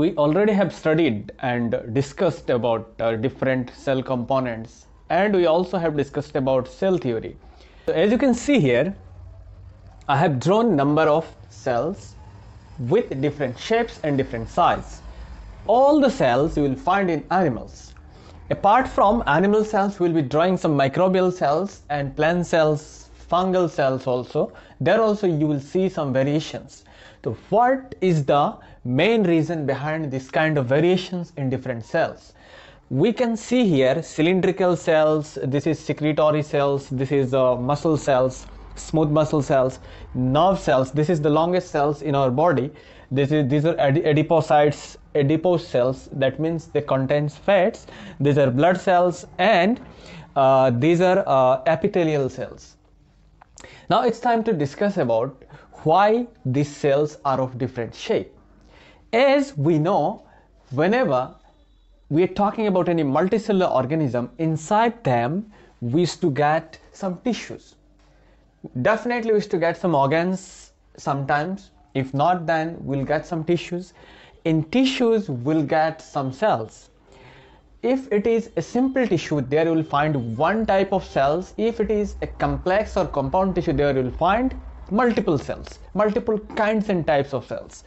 we already have studied and discussed about uh, different cell components and we also have discussed about cell theory. So as you can see here, I have drawn number of cells with different shapes and different size. All the cells you will find in animals. Apart from animal cells, we'll be drawing some microbial cells and plant cells, fungal cells also. There also you will see some variations. So what is the main reason behind this kind of variations in different cells we can see here cylindrical cells this is secretory cells this is uh, muscle cells smooth muscle cells nerve cells this is the longest cells in our body this is these are adipocytes adipose cells that means they contains fats these are blood cells and uh, these are uh, epithelial cells now it's time to discuss about why these cells are of different shape as we know, whenever we are talking about any multicellular organism, inside them we used to get some tissues. Definitely we used to get some organs sometimes. If not, then we'll get some tissues. In tissues, we'll get some cells if it is a simple tissue there you will find one type of cells if it is a complex or compound tissue there you will find multiple cells multiple kinds and types of cells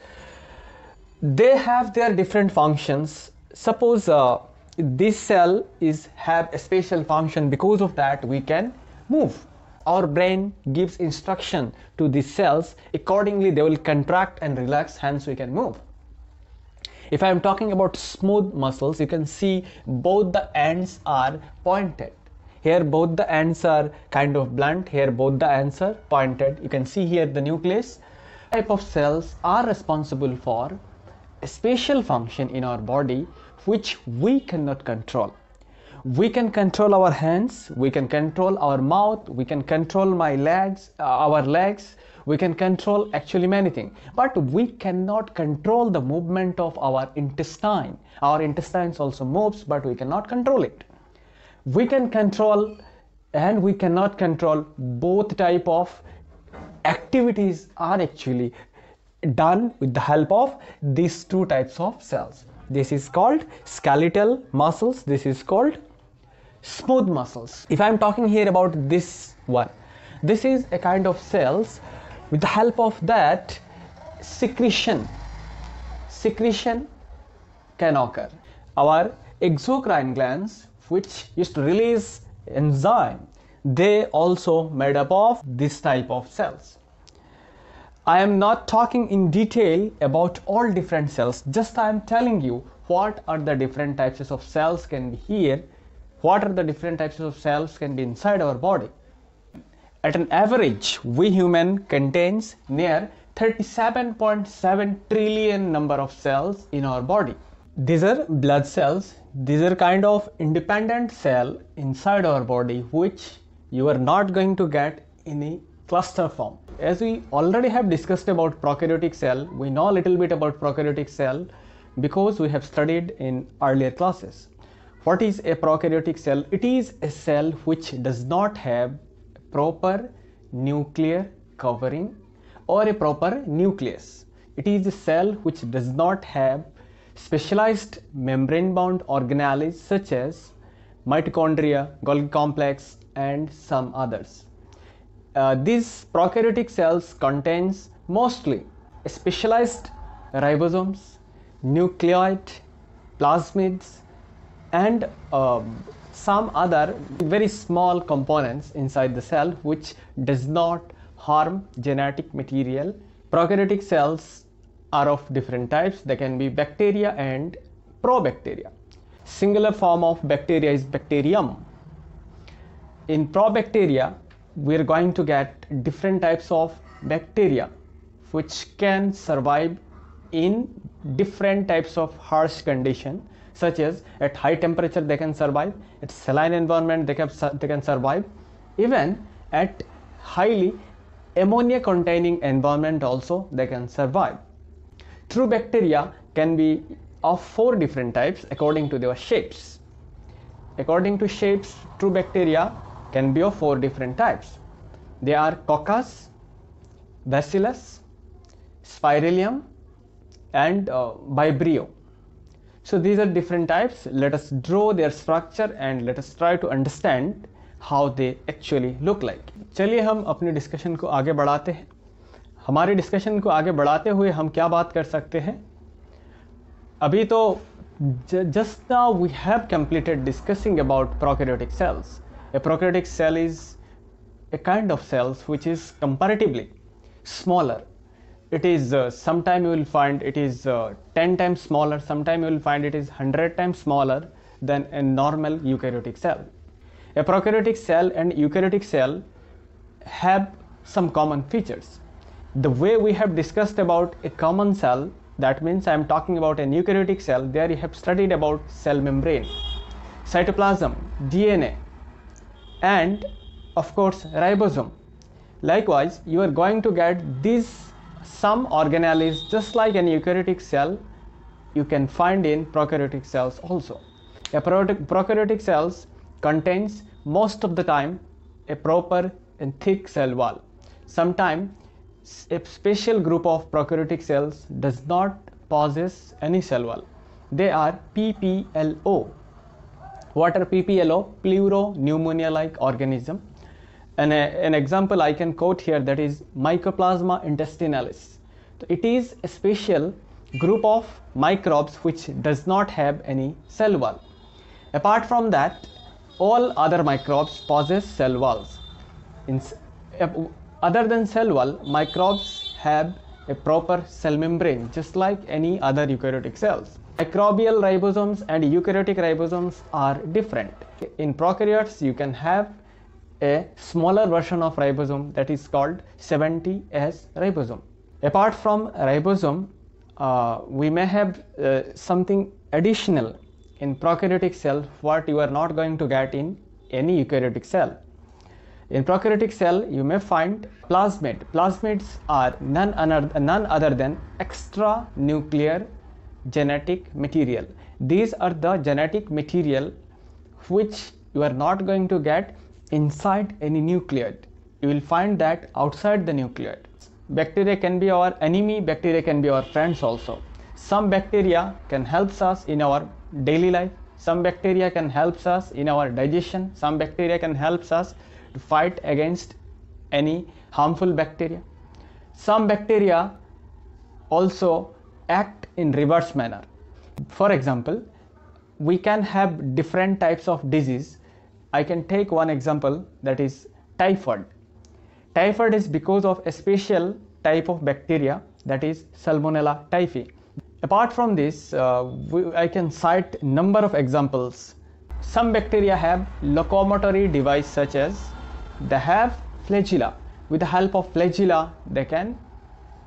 they have their different functions suppose uh, this cell is have a special function because of that we can move our brain gives instruction to these cells accordingly they will contract and relax hence we can move if i am talking about smooth muscles you can see both the ends are pointed here both the ends are kind of blunt here both the ends are pointed you can see here the nucleus type of cells are responsible for special function in our body which we cannot control we can control our hands we can control our mouth we can control my legs uh, our legs we can control actually many things but we cannot control the movement of our intestine our intestines also moves but we cannot control it we can control and we cannot control both type of activities are actually done with the help of these two types of cells. This is called skeletal muscles. This is called smooth muscles. If I'm talking here about this one, this is a kind of cells with the help of that secretion, secretion can occur. Our exocrine glands which used to release enzyme, they also made up of this type of cells. I am not talking in detail about all different cells, just I am telling you what are the different types of cells can be here, what are the different types of cells can be inside our body. At an average, we human contains near 37.7 trillion number of cells in our body. These are blood cells. These are kind of independent cell inside our body which you are not going to get any cluster form. As we already have discussed about prokaryotic cell, we know a little bit about prokaryotic cell because we have studied in earlier classes. What is a prokaryotic cell? It is a cell which does not have proper nuclear covering or a proper nucleus. It is a cell which does not have specialized membrane bound organelles such as mitochondria, Golgi complex and some others. Uh, these prokaryotic cells contains mostly specialized ribosomes, nucleoid, plasmids and uh, some other very small components inside the cell which does not harm genetic material. Prokaryotic cells are of different types. They can be bacteria and probacteria. Singular form of bacteria is bacterium. In probacteria, we are going to get different types of bacteria which can survive in different types of harsh condition such as at high temperature they can survive at saline environment they can, they can survive even at highly ammonia containing environment also they can survive true bacteria can be of four different types according to their shapes according to shapes true bacteria can be of four different types. They are coccus, bacillus, spiralium and uh, vibrio. So these are different types. Let us draw their structure and let us try to understand how they actually look like. चलिए हम अपने discussion को आगे बढ़ाते हैं हमारे discussion को आगे बढ़ाते हुए हम क्या बात कर सकते हैं अभी तो just now we have completed discussing about prokaryotic cells. A prokaryotic cell is a kind of cells which is comparatively smaller. It is uh, sometime you will find it is uh, 10 times smaller, sometime you will find it is 100 times smaller than a normal eukaryotic cell. A prokaryotic cell and eukaryotic cell have some common features. The way we have discussed about a common cell, that means I am talking about a eukaryotic cell, there you have studied about cell membrane, cytoplasm, DNA, and of course ribosome. Likewise, you are going to get these some organelles just like an eukaryotic cell you can find in prokaryotic cells also. A prokaryotic cells contains most of the time a proper and thick cell wall. Sometimes a special group of prokaryotic cells does not possess any cell wall. They are PPLO what are PPLO, pneumonia-like organism. And a, an example I can quote here that is Mycoplasma intestinalis. it is a special group of microbes which does not have any cell wall. Apart from that, all other microbes possess cell walls. In, uh, other than cell wall, microbes have a proper cell membrane just like any other eukaryotic cells. Microbial ribosomes and eukaryotic ribosomes are different. In prokaryotes, you can have a smaller version of ribosome that is called 70S ribosome. Apart from ribosome, uh, we may have uh, something additional in prokaryotic cell what you are not going to get in any eukaryotic cell. In prokaryotic cell, you may find plasmid. Plasmids are none, none other than extranuclear genetic material. These are the genetic material which you are not going to get inside any nucleoid. You will find that outside the nucleoid. Bacteria can be our enemy, bacteria can be our friends also. Some bacteria can help us in our daily life. Some bacteria can help us in our digestion. Some bacteria can help us to fight against any harmful bacteria. Some bacteria also act in reverse manner for example we can have different types of disease i can take one example that is typhoid typhoid is because of a special type of bacteria that is salmonella typhi apart from this uh, we, i can cite number of examples some bacteria have locomotory device such as they have flagella with the help of flagella they can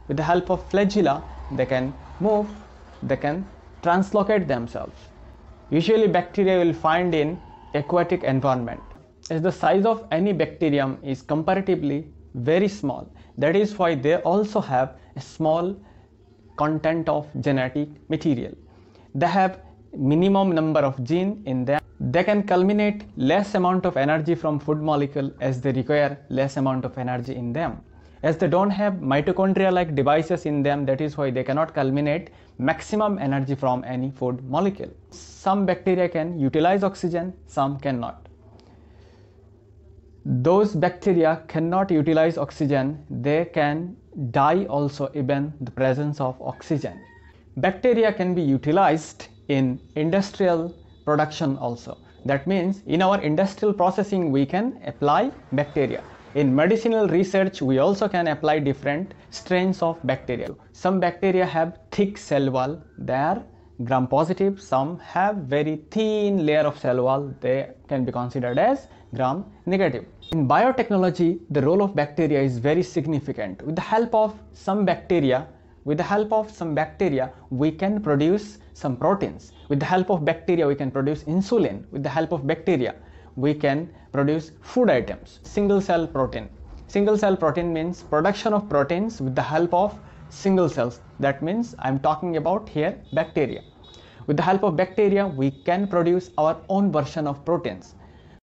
with the help of flagella they can move, they can translocate themselves. Usually bacteria will find in aquatic environment. As the size of any bacterium is comparatively very small, that is why they also have a small content of genetic material. They have minimum number of gene in them. They can culminate less amount of energy from food molecule as they require less amount of energy in them as they don't have mitochondria like devices in them that is why they cannot culminate maximum energy from any food molecule some bacteria can utilize oxygen some cannot those bacteria cannot utilize oxygen they can die also even the presence of oxygen bacteria can be utilized in industrial production also that means in our industrial processing we can apply bacteria in medicinal research, we also can apply different strains of bacteria. Some bacteria have thick cell wall, they are gram positive, some have very thin layer of cell wall, they can be considered as gram negative. In biotechnology, the role of bacteria is very significant. With the help of some bacteria, with the help of some bacteria, we can produce some proteins. With the help of bacteria, we can produce insulin. With the help of bacteria, we can produce food items single cell protein single cell protein means production of proteins with the help of single cells that means i'm talking about here bacteria with the help of bacteria we can produce our own version of proteins